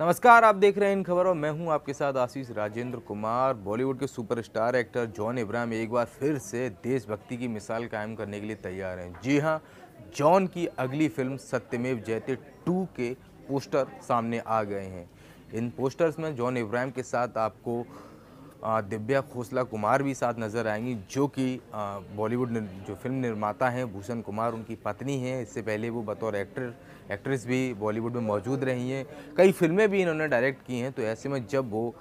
नमस्कार आप देख रहे हैं इन खबरों मैं हूं आपके साथ आशीष राजेंद्र कुमार बॉलीवुड के सुपरस्टार एक्टर जॉन इब्राहिम एक बार फिर से देशभक्ति की मिसाल कायम करने के लिए तैयार हैं जी हां जॉन की अगली फिल्म सत्यमेव जयते टू के पोस्टर सामने आ गए हैं इन पोस्टर्स में जॉन इब्राहिम के साथ आपको दिव्या खोसला कुमार भी साथ नज़र आएंगी जो कि बॉलीवुड जो फिल्म निर्माता हैं भूषण कुमार उनकी पत्नी हैं इससे पहले वो बतौर एक्टर एक्ट्रेस भी बॉलीवुड में मौजूद रही हैं कई फिल्में भी इन्होंने डायरेक्ट की हैं तो ऐसे में जब वो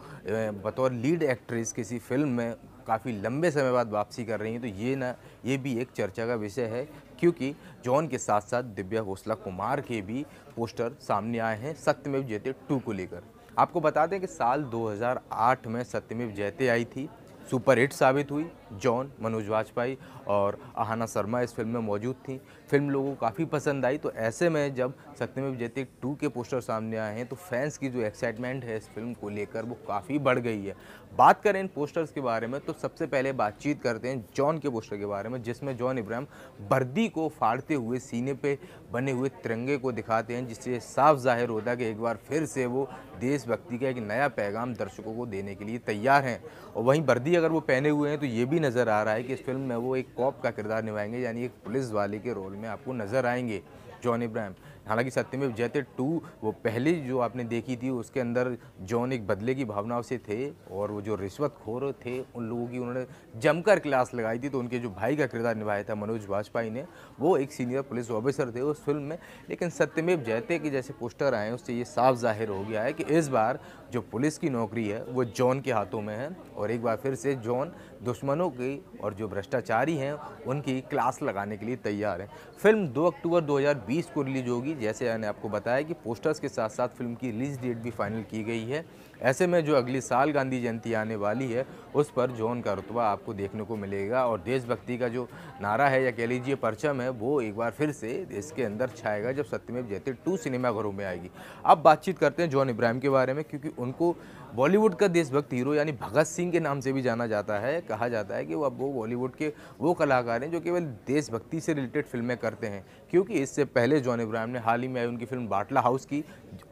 बतौर लीड एक्ट्रेस किसी फिल्म में काफ़ी लंबे समय बाद वापसी कर रही हैं तो ये ना ये भी एक चर्चा का विषय है क्योंकि जॉन के साथ साथ दिव्या घोसला कुमार के भी पोस्टर सामने आए हैं सत्य में जयते टू को लेकर आपको बता दें कि साल 2008 में सत्यमेव जयते आई थी सुपर हिट साबित हुई जॉन मनोज वाजपेयी और आहाना शर्मा इस फिल्म में मौजूद थी फिल्म लोगों को काफ़ी पसंद आई तो ऐसे में जब सत्यमेव जयते टू के पोस्टर सामने आए हैं तो फैंस की जो एक्साइटमेंट है इस फिल्म को लेकर वो काफ़ी बढ़ गई है बात करें इन पोस्टर्स के बारे में तो सबसे पहले बातचीत करते हैं जॉन के पोस्टर के बारे में जिसमें जॉन इब्राहिम बर्दी को फाड़ते हुए सीने पर बने हुए तिरंगे को दिखाते हैं जिससे साफ जाहिर होता है कि एक बार फिर से वो देशभक्ति का एक नया पैगाम दर्शकों को देने के लिए तैयार हैं और वहीं बर्दी अगर वो पहने हुए हैं तो ये भी भी नज़र आ रहा है कि इस फिल्म में वो एक कॉप का किरदार निभाएंगे यानी एक पुलिस वाले के रोल में आपको नज़र आएंगे जॉन इब्राहिम हालांकि सत्यमेव जयते टू वो पहले जो आपने देखी थी उसके अंदर जॉन एक बदले की भावनाओं से थे और वो जो रिश्वतखोर थे उन लोगों की उन्होंने जमकर क्लास लगाई थी तो उनके जो भाई का किरदार निभाया था मनोज वाजपेयी ने वो एक सीनियर पुलिस ऑफिसर थे उस फिल्म में लेकिन सत्यमेव जयते के जैसे पोस्टर आए उससे ये साफ जाहिर हो गया है कि इस बार जो पुलिस की नौकरी है वो जॉन के हाथों में है और एक बार फिर से जॉन दुश्मनों की और जो भ्रष्टाचारी हैं उनकी क्लास लगाने के लिए तैयार है फिल्म 2 अक्टूबर 2020 को रिलीज होगी जैसे मैंने आपको बताया कि पोस्टर्स के साथ साथ फिल्म की रिलीज डेट भी फाइनल की गई है ऐसे में जो अगले साल गांधी जयंती आने वाली है उस पर जोन का रुतबा आपको देखने को मिलेगा और देशभक्ति का जो नारा है या कह लीजिए परचम है वो एक बार फिर से देश के अंदर छाएगा जब सत्यमेव जयते टू सिनेमाघरों में आएगी अब बातचीत करते हैं जॉन इब्राहिम के बारे में क्योंकि उनको बॉलीवुड का देशभक्त हीरो यानी भगत सिंह के नाम से भी जाना जाता है कहा जाता है कि वो अब वो बॉलीवुड के वो कलाकार हैं जो केवल देशभक्ति से रिलेटेड फिल्में करते हैं क्योंकि इससे पहले जॉन इब्राहिम ने हाल ही में आई उनकी फिल्म बाटला हाउस की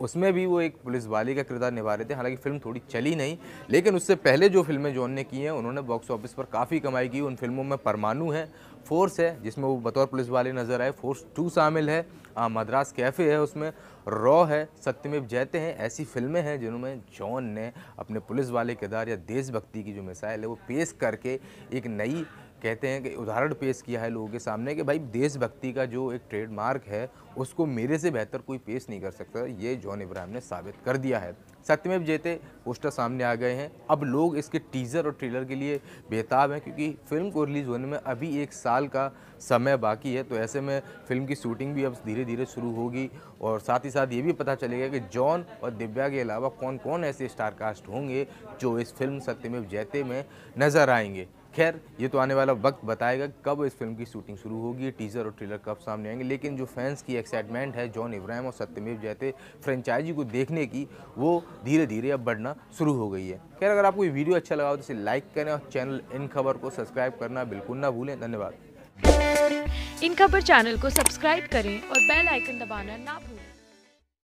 उसमें भी वो एक पुलिस वाले का किरदार निभा रहे थे हालांकि फिल्म थोड़ी चली नहीं लेकिन उससे पहले जो फिल्में जॉन ने की हैं उन्होंने बॉक्स ऑफिस पर काफ़ी कमाई की उन फिल्मों में परमाणु हैं फोर्स है जिसमें वो बतौर पुलिस वाले नज़र आए फोर्स टू शामिल है आ, मद्रास कैफ़े है उसमें रॉ है सत्यमेव जयते हैं ऐसी फिल्में हैं जिनमें जॉन ने अपने पुलिस वाले किरदार या देशभक्ति की जो मिसाइल है वो पेश करके एक नई कहते हैं कि उदाहरण पेश किया है लोगों के सामने कि भाई देशभक्ति का जो एक ट्रेडमार्क है उसको मेरे से बेहतर कोई पेश नहीं कर सकता ये जॉन इब्राहिम ने साबित कर दिया है सत्यमेव जयते पोस्टर सामने आ गए हैं अब लोग इसके टीज़र और ट्रेलर के लिए बेताब हैं क्योंकि फिल्म को रिलीज़ होने में अभी एक साल का समय बाकी है तो ऐसे में फिल्म की शूटिंग भी अब धीरे धीरे शुरू होगी और साथ ही साथ ये भी पता चलेगा कि जॉन और दिव्या के अलावा कौन कौन ऐसे स्टारकास्ट होंगे जो इस फिल्म सत्यमेव जयते में नज़र आएंगे खैर ये तो आने वाला वक्त बताएगा कब इस फिल्म की शूटिंग शुरू होगी टीज़र और ट्रेलर कब सामने आएंगे लेकिन जो फैंस की एक्साइटमेंट है जॉन इब्राहिम और सत्यमेव जैसे फ्रेंचाइजी को देखने की वो धीरे धीरे अब बढ़ना शुरू हो गई है खैर अगर आपको ये वीडियो अच्छा लगा हो तो इसे लाइक करें और चैनल इन खबर को सब्सक्राइब करना बिल्कुल ना भूलें धन्यवाद इन खबर चैनल को सब्सक्राइब करें और बेल आइकन दबाना ना भूलें